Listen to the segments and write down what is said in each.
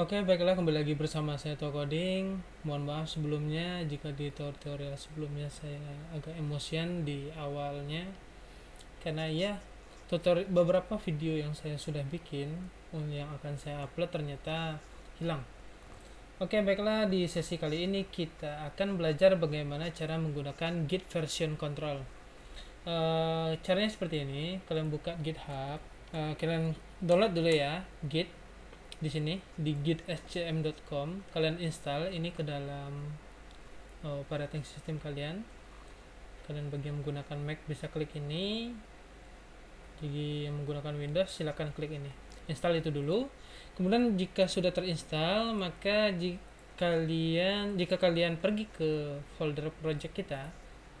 Oke, baiklah kembali lagi bersama saya Tokoding. Mohon maaf sebelumnya jika di tutorial sebelumnya saya agak emosian di awalnya. Karena ya, tutorial beberapa video yang saya sudah bikin yang akan saya upload ternyata hilang. Oke, baiklah di sesi kali ini kita akan belajar bagaimana cara menggunakan Git version control. E, caranya seperti ini, kalian buka GitHub, e, kalian download dulu ya Git di sini di gitscm.com kalian install ini ke dalam eh, operating system kalian kalian bagi yang menggunakan Mac bisa klik ini jadi yang menggunakan Windows silahkan klik ini install itu dulu kemudian jika sudah terinstall maka jika kalian jika kalian pergi ke folder project kita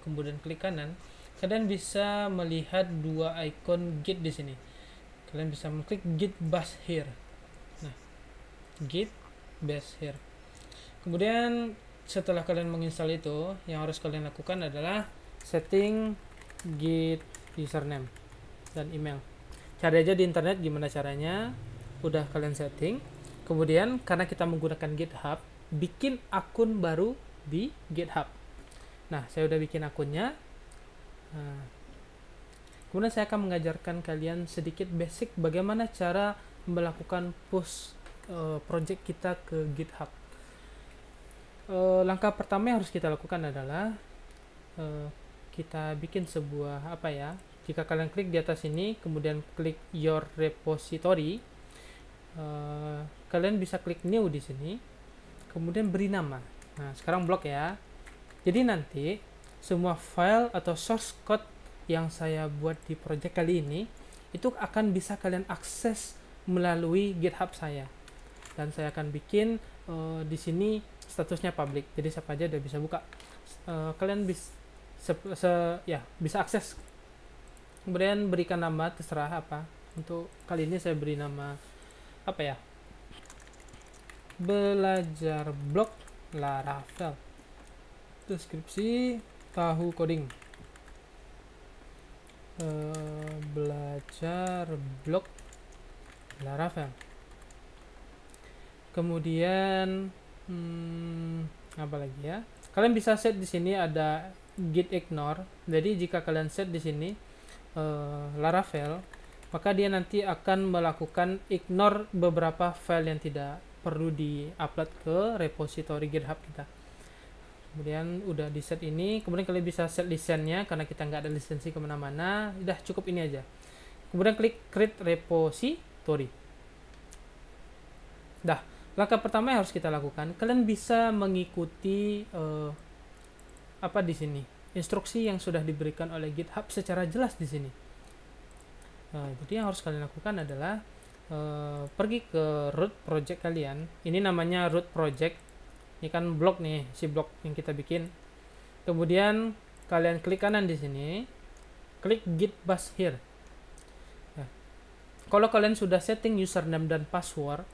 kemudian klik kanan kalian bisa melihat dua icon git di sini kalian bisa mengklik git bash here git bash here kemudian setelah kalian menginstal itu yang harus kalian lakukan adalah setting git username dan email cari aja di internet gimana caranya udah kalian setting kemudian karena kita menggunakan github bikin akun baru di github nah saya udah bikin akunnya nah, kemudian saya akan mengajarkan kalian sedikit basic bagaimana cara melakukan push uh, project kita ke GitHub. Eh, langkah pertama yang harus kita lakukan adalah eh, kita bikin sebuah apa ya? Jika kalian klik di atas ini, kemudian klik Your Repository, kalian bisa klik New di sini, kemudian beri nama. Nah, sekarang blok ya. Jadi nanti semua file atau source code yang saya buat di project kali ini itu akan bisa kalian akses melalui GitHub saya dan saya akan bikin uh, di sini statusnya public jadi siapa aja udah bisa buka uh, kalian bisa se, ya bisa akses kemudian berikan nama terserah apa untuk kali ini saya beri nama apa ya belajar blog Laravel deskripsi tahu coding uh, belajar blog Laravel kemudian hmm, apa lagi ya kalian bisa set di sini ada git ignore jadi jika kalian set di sini uh, Laravel maka dia nanti akan melakukan ignore beberapa file yang tidak perlu di-upload ke repository GitHub kita. Kemudian udah di set ini, kemudian kalian bisa set lisensinya karena kita nggak ada lisensi kemana-mana. Udah cukup ini aja. Kemudian klik create repository. Dah. Langkah pertama yang harus kita lakukan, kalian bisa mengikuti uh, apa di sini instruksi yang sudah diberikan oleh GitHub secara jelas di sini. Nah, jadi yang harus kalian lakukan adalah uh, pergi ke root project kalian. Ini namanya root project. Ini kan blog nih, si blog yang kita bikin. Kemudian kalian klik kanan di sini, klik git bus here. Nah, kalau kalian sudah setting username dan password,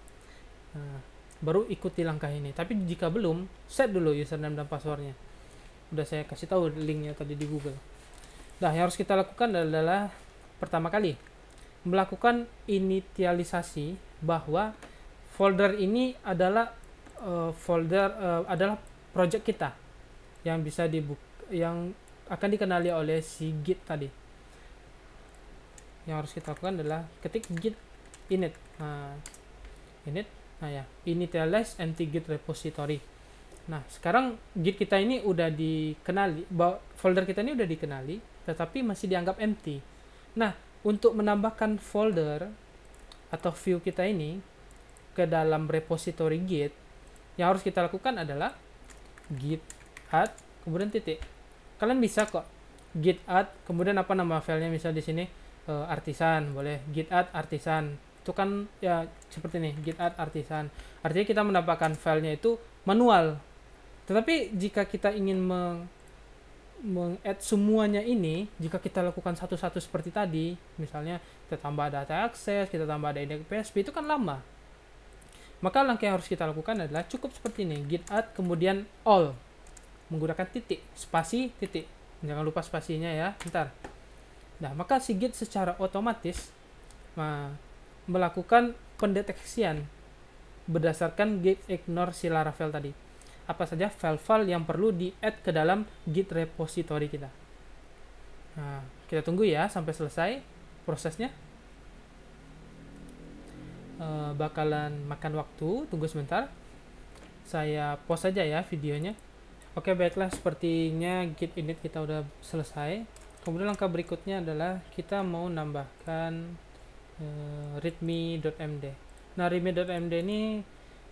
nah, baru ikuti langkah ini tapi jika belum set dulu username dan passwordnya udah saya kasih tahu linknya tadi di Google nah yang harus kita lakukan adalah pertama kali melakukan inisialisasi bahwa folder ini adalah uh, folder uh, adalah project kita yang bisa dibuka yang akan dikenali oleh si git tadi yang harus kita lakukan adalah ketik git init nah init Nah ya, initialize empty git repository. Nah, sekarang git kita ini udah dikenali, folder kita ini udah dikenali, tetapi masih dianggap empty. Nah, untuk menambahkan folder atau view kita ini ke dalam repository git, yang harus kita lakukan adalah git add kemudian titik. Kalian bisa kok git add kemudian apa nama filenya misal di sini eh, artisan boleh git add artisan itu kan ya seperti ini git add artisan artinya kita mendapatkan filenya itu manual tetapi jika kita ingin meng meng-add semuanya ini jika kita lakukan satu-satu seperti tadi misalnya kita tambah data akses kita tambah ada index PSP itu kan lama maka langkah yang harus kita lakukan adalah cukup seperti ini git add kemudian all menggunakan titik spasi titik jangan lupa spasinya ya ntar nah maka si git secara otomatis nah, melakukan pendeteksian berdasarkan git ignore si Laravel tadi. Apa saja file-file yang perlu di-add ke dalam git repository kita. Nah, kita tunggu ya sampai selesai prosesnya. E, bakalan makan waktu, tunggu sebentar. Saya pause saja ya videonya. Oke, baiklah sepertinya git init kita udah selesai. Kemudian langkah berikutnya adalah kita mau nambahkan uh, eh, readme.md nah readme.md ini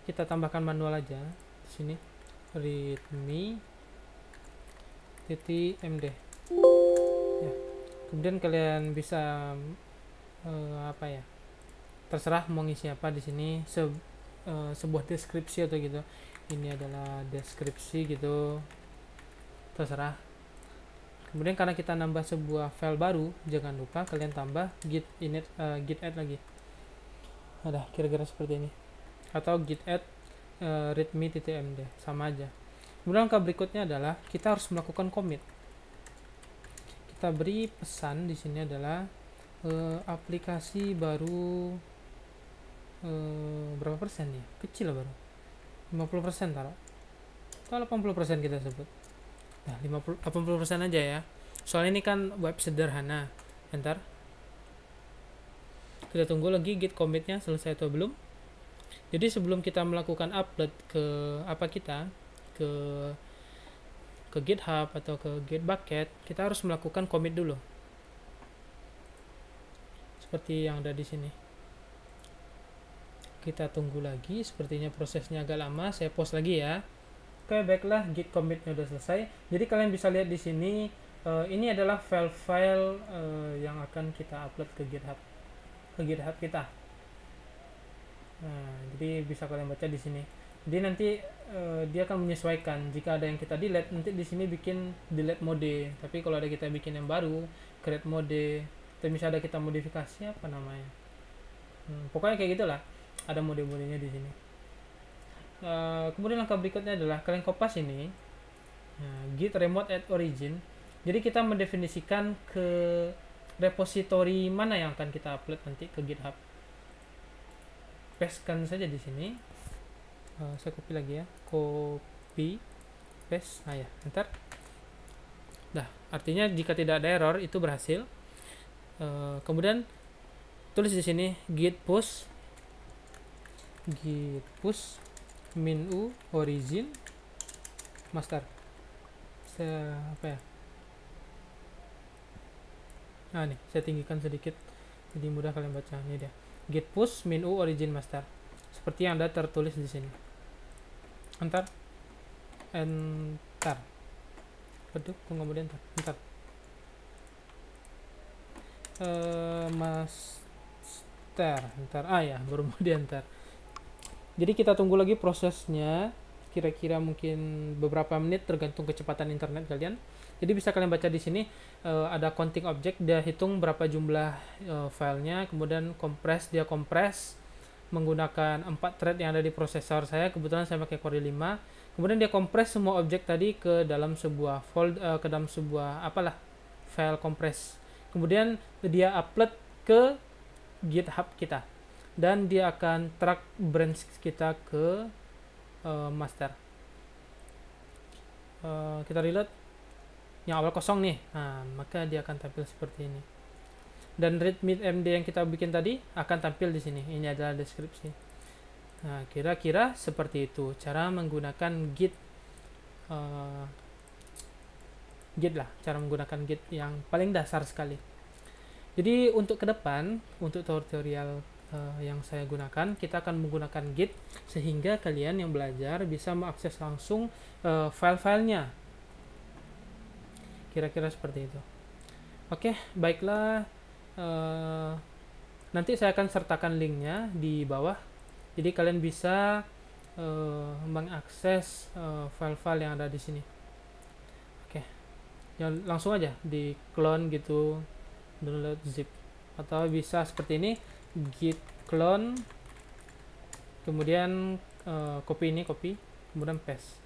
kita tambahkan manual aja di sini readme titik md ya. kemudian kalian bisa uh, apa ya terserah mau ngisi apa di sini se uh, sebuah deskripsi atau gitu ini adalah deskripsi gitu terserah kemudian karena kita nambah sebuah file baru jangan lupa kalian tambah git init uh, git add lagi ada kira-kira seperti ini atau git add uh, eh, readme.md sama aja kemudian langkah berikutnya adalah kita harus melakukan commit kita beri pesan di sini adalah uh, aplikasi baru uh, berapa persen ya kecil baru 50% persen, taruh atau 80% kita sebut Nah, 50 80% aja ya. Soalnya ini kan web sederhana. Bentar. Kita tunggu lagi git commitnya selesai atau belum. Jadi sebelum kita melakukan upload ke apa kita ke ke GitHub atau ke Git Bucket, kita harus melakukan commit dulu. Seperti yang ada di sini. Kita tunggu lagi, sepertinya prosesnya agak lama. Saya post lagi ya. Oke, baiklah git commitnya sudah selesai. Jadi kalian bisa lihat di sini uh, ini adalah file-file uh, yang akan kita upload ke GitHub ke GitHub kita. Nah, jadi bisa kalian baca di sini. Jadi nanti uh, dia akan menyesuaikan jika ada yang kita delete nanti di sini bikin delete mode. Tapi kalau ada kita bikin yang baru, create mode. Tapi misalnya ada kita modifikasi apa namanya? Hmm, pokoknya kayak gitulah. Ada mode-modenya di sini uh, kemudian langkah berikutnya adalah kalian kopas ini uh, git remote at origin jadi kita mendefinisikan ke repository mana yang akan kita upload nanti ke github pastekan saja di sini uh, saya copy lagi ya copy paste nah ya enter Nah, artinya jika tidak ada error itu berhasil. Uh, kemudian tulis di sini git push git push min u origin master se apa ya nah nih saya tinggikan sedikit jadi mudah kalian baca ini dia git push min u origin master seperti yang ada tertulis di sini enter enter keduk kemudian enter, enter. Uh, eh, master enter ah ya baru mau di enter jadi kita tunggu lagi prosesnya kira-kira mungkin beberapa menit tergantung kecepatan internet kalian jadi bisa kalian baca di sini uh, ada counting object dia hitung berapa jumlah uh, filenya kemudian compress dia compress menggunakan empat thread yang ada di prosesor saya kebetulan saya pakai Core i 5 kemudian dia compress semua objek tadi ke dalam sebuah fold uh, ke dalam sebuah apalah file compress kemudian dia upload ke GitHub kita dan dia akan track branch kita ke uh, master uh, kita reload yang awal kosong nih nah, maka dia akan tampil seperti ini dan readme md yang kita bikin tadi akan tampil di sini ini adalah deskripsi nah kira-kira seperti itu cara menggunakan git uh, git lah cara menggunakan git yang paling dasar sekali jadi untuk ke depan untuk tutorial Eh, yang saya gunakan kita akan menggunakan git sehingga kalian yang belajar bisa mengakses langsung uh, file-filenya kira-kira seperti itu oke okay, baiklah uh, nanti saya akan sertakan linknya di bawah jadi kalian bisa uh, mengakses uh, file-file yang ada di sini oke okay. ya, langsung aja di clone gitu download zip atau bisa seperti ini git clone kemudian uh, copy ini copy kemudian paste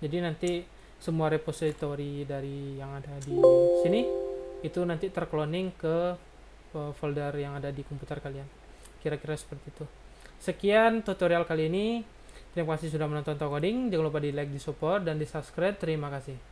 jadi nanti semua repository dari yang ada di sini itu nanti tercloning ke eh, folder yang ada di komputer kalian kira-kira seperti itu sekian tutorial kali ini terima kasih sudah menonton Talk Coding jangan lupa di like di support dan di subscribe terima kasih